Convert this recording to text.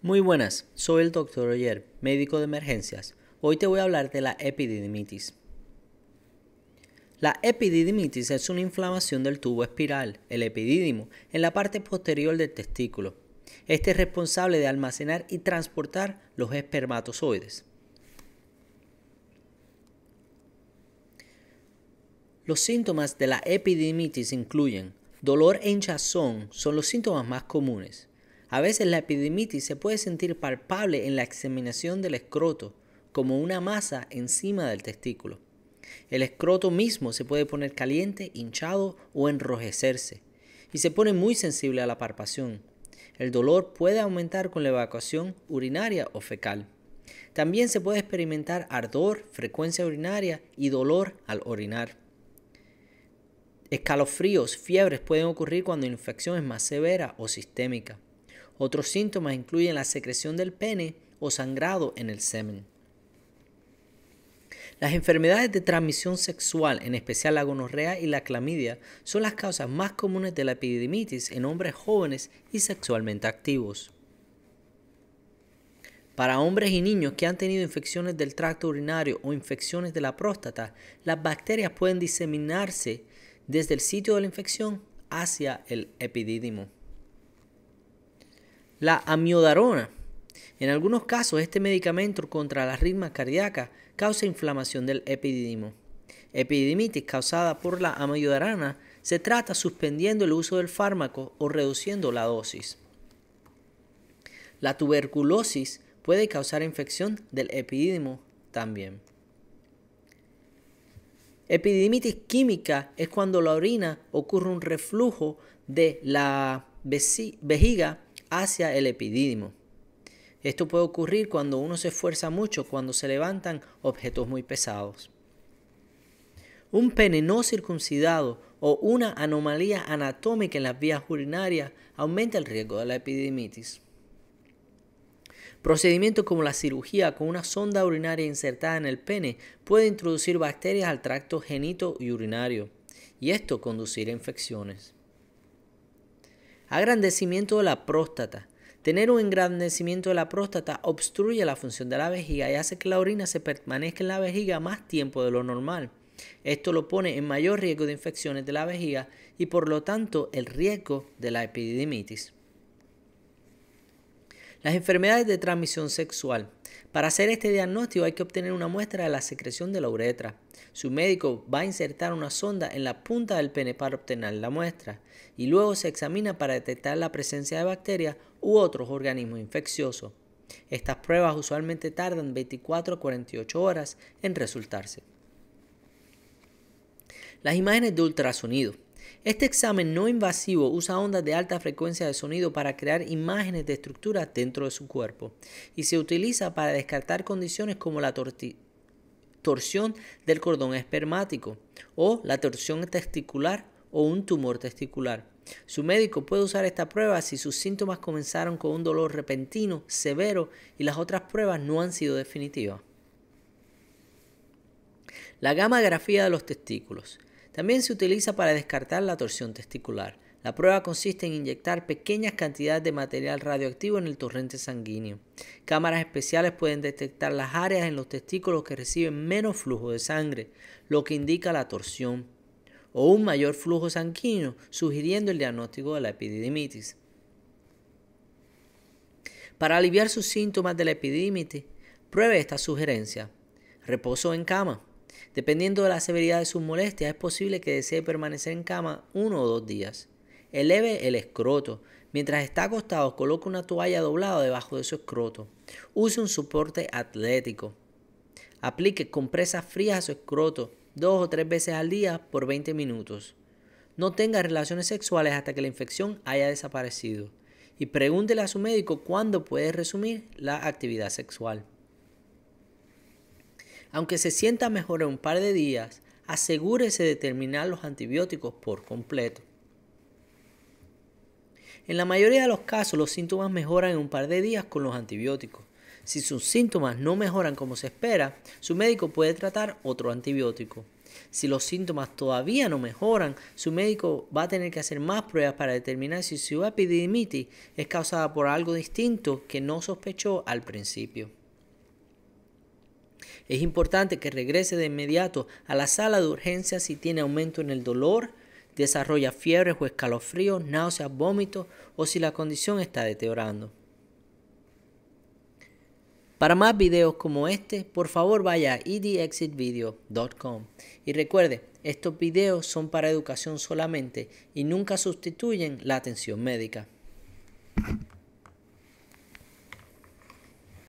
Muy buenas, soy el doctor Oyer, médico de emergencias. Hoy te voy a hablar de la epididimitis. La epididimitis es una inflamación del tubo espiral, el epidídimo, en la parte posterior del testículo. Este es responsable de almacenar y transportar los espermatozoides. Los síntomas de la epididimitis incluyen dolor e hinchazón son los síntomas más comunes. A veces la epidemitis se puede sentir palpable en la examinación del escroto, como una masa encima del testículo. El escroto mismo se puede poner caliente, hinchado o enrojecerse, y se pone muy sensible a la palpación. El dolor puede aumentar con la evacuación urinaria o fecal. También se puede experimentar ardor, frecuencia urinaria y dolor al orinar. Escalofríos, fiebres pueden ocurrir cuando la infección es más severa o sistémica. Otros síntomas incluyen la secreción del pene o sangrado en el semen. Las enfermedades de transmisión sexual, en especial la gonorrea y la clamidia, son las causas más comunes de la epididimitis en hombres jóvenes y sexualmente activos. Para hombres y niños que han tenido infecciones del tracto urinario o infecciones de la próstata, las bacterias pueden diseminarse desde el sitio de la infección hacia el epidídimo. La amiodarona. En algunos casos, este medicamento contra las ritmas cardíaca causa inflamación del epididimo. Epididimitis causada por la amiodarona se trata suspendiendo el uso del fármaco o reduciendo la dosis. La tuberculosis puede causar infección del epididimo también. Epididimitis química es cuando la orina ocurre un reflujo de la vejiga hacia el epidídimo. Esto puede ocurrir cuando uno se esfuerza mucho, cuando se levantan objetos muy pesados. Un pene no circuncidado o una anomalía anatómica en las vías urinarias aumenta el riesgo de la epididimitis. Procedimientos como la cirugía con una sonda urinaria insertada en el pene puede introducir bacterias al tracto genito y urinario y esto conducir a infecciones. Agrandecimiento de la próstata. Tener un engrandecimiento de la próstata obstruye la función de la vejiga y hace que la orina se permanezca en la vejiga más tiempo de lo normal. Esto lo pone en mayor riesgo de infecciones de la vejiga y por lo tanto el riesgo de la epididimitis. Las enfermedades de transmisión sexual. Para hacer este diagnóstico hay que obtener una muestra de la secreción de la uretra. Su médico va a insertar una sonda en la punta del pene para obtener la muestra y luego se examina para detectar la presencia de bacterias u otros organismos infecciosos. Estas pruebas usualmente tardan 24 a 48 horas en resultarse. Las imágenes de ultrasonido. Este examen no invasivo usa ondas de alta frecuencia de sonido para crear imágenes de estructura dentro de su cuerpo y se utiliza para descartar condiciones como la torsión del cordón espermático o la torsión testicular o un tumor testicular. Su médico puede usar esta prueba si sus síntomas comenzaron con un dolor repentino, severo y las otras pruebas no han sido definitivas. La gamografía de los testículos. También se utiliza para descartar la torsión testicular. La prueba consiste en inyectar pequeñas cantidades de material radioactivo en el torrente sanguíneo. Cámaras especiales pueden detectar las áreas en los testículos que reciben menos flujo de sangre, lo que indica la torsión, o un mayor flujo sanguíneo, sugiriendo el diagnóstico de la epididimitis. Para aliviar sus síntomas de la epididimitis, pruebe esta sugerencia. Reposo en cama. Dependiendo de la severidad de sus molestias, es posible que desee permanecer en cama uno o dos días. Eleve el escroto. Mientras está acostado, coloque una toalla doblada debajo de su escroto. Use un soporte atlético. Aplique compresas frías a su escroto dos o tres veces al día por 20 minutos. No tenga relaciones sexuales hasta que la infección haya desaparecido. Y pregúntele a su médico cuándo puede resumir la actividad sexual. Aunque se sienta mejor en un par de días, asegúrese de terminar los antibióticos por completo. En la mayoría de los casos los síntomas mejoran en un par de días con los antibióticos. Si sus síntomas no mejoran como se espera, su médico puede tratar otro antibiótico. Si los síntomas todavía no mejoran, su médico va a tener que hacer más pruebas para determinar si su epididimitis es causada por algo distinto que no sospechó al principio. Es importante que regrese de inmediato a la sala de urgencia si tiene aumento en el dolor, desarrolla fiebres o escalofríos, náuseas, vómitos o si la condición está deteriorando. Para más videos como este, por favor vaya a edexitvideo.com. Y recuerde, estos videos son para educación solamente y nunca sustituyen la atención médica.